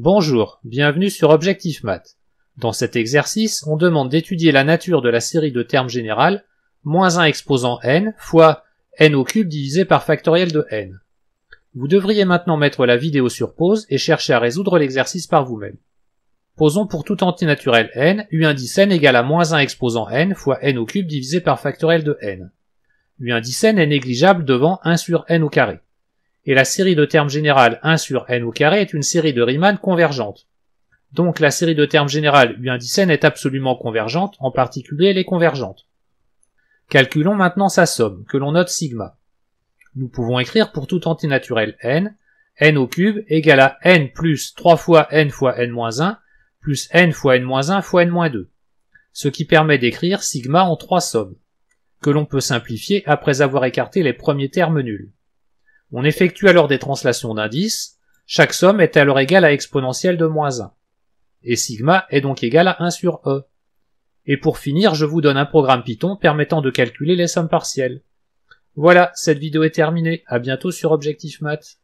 Bonjour, bienvenue sur Objectif Math. Dans cet exercice, on demande d'étudier la nature de la série de termes générales moins 1 exposant n fois n au cube divisé par factoriel de n. Vous devriez maintenant mettre la vidéo sur pause et chercher à résoudre l'exercice par vous-même. Posons pour tout entier naturel n, u indice n égale à moins 1 exposant n fois n au cube divisé par factoriel de n. u indice n est négligeable devant 1 sur n au carré et la série de termes générales 1 sur n au carré est une série de Riemann convergente. Donc la série de termes générales u indice n est absolument convergente, en particulier elle est convergente. Calculons maintenant sa somme, que l'on note sigma. Nous pouvons écrire pour toute antinaturel n, n au cube égale à n plus 3 fois n fois n moins 1, plus n fois n moins 1 fois n moins 2, ce qui permet d'écrire sigma en trois sommes, que l'on peut simplifier après avoir écarté les premiers termes nuls. On effectue alors des translations d'indices, chaque somme est alors égale à exponentielle de moins 1. Et sigma est donc égal à 1 sur E. Et pour finir, je vous donne un programme Python permettant de calculer les sommes partielles. Voilà, cette vidéo est terminée, à bientôt sur Objectif Math.